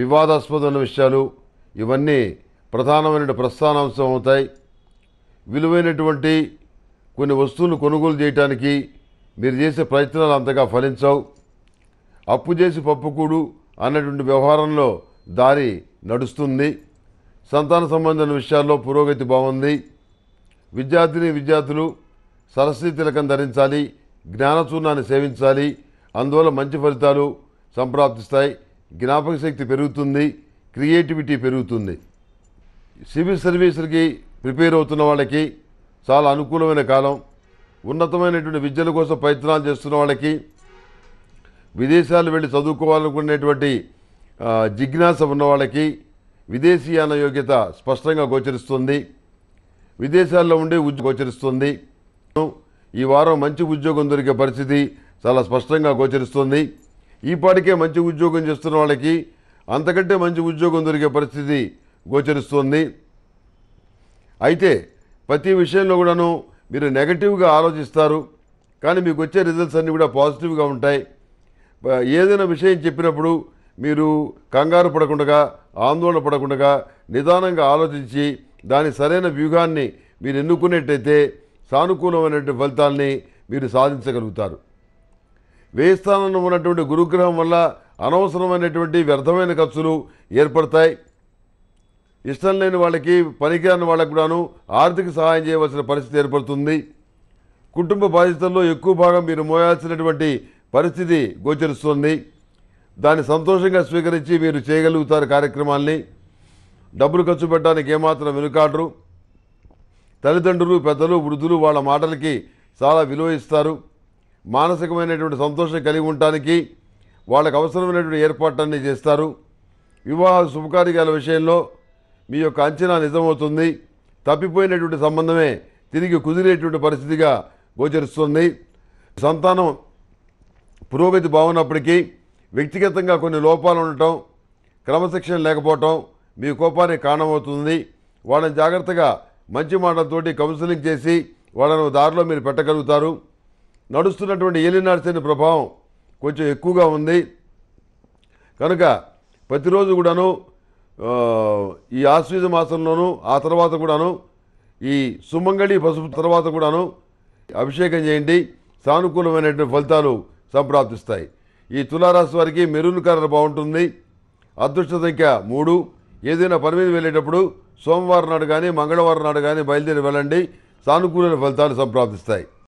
వివాదాస్పదమైన విషయాలు ఇవన్నీ ప్రధానమైన ప్రస్థానాంశం అవుతాయి విలువైనటువంటి కొన్ని వస్తువులు కొనుగోలు చేయటానికి మీరు చేసే ప్రయత్నాలు అంతగా ఫలించవు అప్పు చేసి పప్పుకూడు అన్నటువంటి వ్యవహారంలో దారి నడుస్తుంది సంతాన సంబంధమైన విషయాల్లో పురోగతి బాగుంది విద్యార్థిని విద్యార్థులు సరస్వతి తిలకం ధరించాలి జ్ఞానచూర్ణాన్ని సేవించాలి అందువల్ల మంచి ఫలితాలు సంప్రాప్తిస్తాయి జ్ఞాపక శక్తి పెరుగుతుంది క్రియేటివిటీ పెరుగుతుంది సివిల్ సర్వీసులకి ప్రిపేర్ అవుతున్న వాళ్ళకి చాలా అనుకూలమైన కాలం ఉన్నతమైనటువంటి విద్యల కోసం ప్రయత్నాలు చేస్తున్న వాళ్ళకి విదేశాలు వెళ్ళి చదువుకోవాలనుకునేటువంటి జిజ్ఞాస ఉన్న వాళ్ళకి విదేశీయాన యోగ్యత స్పష్టంగా గోచరిస్తుంది విదేశాల్లో ఉండే ఉద్యోగం గోచరిస్తుంది ఈ వారం మంచి ఉద్యోగం దొరికే పరిస్థితి చాలా స్పష్టంగా గోచరిస్తుంది ఈ పాటికే మంచి ఉద్యోగం చేస్తున్న వాళ్ళకి అంతకంటే మంచి ఉద్యోగం దొరికే పరిస్థితి గోచరిస్తోంది అయితే ప్రతి విషయంలో కూడాను మీరు నెగటివ్గా ఆలోచిస్తారు కానీ మీకు వచ్చే రిజల్ట్స్ అన్నీ కూడా పాజిటివ్గా ఉంటాయి ఏదైనా విషయం చెప్పినప్పుడు మీరు కంగారు పడకుండా ఆందోళన పడకుండా నిదానంగా ఆలోచించి దాని సరైన వ్యూహాన్ని మీరు ఎన్నుకున్నట్టయితే సానుకూలమైనటువంటి ఫలితాల్ని మీరు సాధించగలుగుతారు వేయిస్థానంలో ఉన్నటువంటి గురుగ్రహం వల్ల అనవసరమైనటువంటి వ్యర్థమైన ఖర్చులు ఏర్పడతాయి ఇష్టం లేని వాళ్ళకి పనికిరాని వాళ్ళకు కూడాను ఆర్థిక సహాయం చేయవలసిన పరిస్థితి ఏర్పడుతుంది కుటుంబ బాధ్యతల్లో ఎక్కువ భాగం మీరు మోయాల్సినటువంటి పరిస్థితి గోచరిస్తుంది దాన్ని సంతోషంగా స్వీకరించి మీరు చేయగలుగుతారు కార్యక్రమాల్ని డబ్బులు ఖర్చు పెట్టడానికి ఏమాత్రం వెనుకాడరు తల్లిదండ్రులు పెద్దలు వృద్ధులు వాళ్ళ మాటలకి చాలా విలువ ఇస్తారు మానసికమైనటువంటి సంతోషం కలిగి ఉండటానికి వాళ్ళకు అవసరమైనటువంటి ఏర్పాట్లన్నీ చేస్తారు వివాహ శుభకార్యాల విషయంలో మీ యొక్క అంచనా నిజమవుతుంది తప్పిపోయినటువంటి సంబంధమే తిరిగి కుదిరేటువంటి పరిస్థితిగా గోచరిస్తుంది సంతానం పురోగతి బాగున్నప్పటికీ వ్యక్తిగతంగా కొన్ని లోపాలు ఉండటం క్రమశిక్షణ లేకపోవటం మీ కోపానికి కారణమవుతుంది వాళ్ళని జాగ్రత్తగా మంచి మాటలతోటి కౌన్సిలింగ్ చేసి వాళ్ళను దారిలో మీరు పెట్టగలుగుతారు నడుస్తున్నటువంటి ఏలినార్సైన ప్రభావం కొంచెం ఎక్కువగా ఉంది కనుక ప్రతిరోజు కూడాను ఈ ఆశ్వీజ మాసంలోనూ ఆ తర్వాత కూడాను ఈ సుమంగళి పసుపు తర్వాత కూడాను అభిషేకం చేయండి సానుకూలమైనటువంటి ఫలితాలు సంప్రాప్తిస్తాయి ఈ తులారాశి వారికి మెరూన్ కలర్ బాగుంటుంది అదృష్ట సంఖ్య మూడు ఏదైనా పని మీద వెళ్ళేటప్పుడు సోమవారం నాడు కానీ మంగళవారం నాడు కానీ బయలుదేరి వెళ్ళండి సానుకూల ఫలితాలు సంప్రాప్తిస్తాయి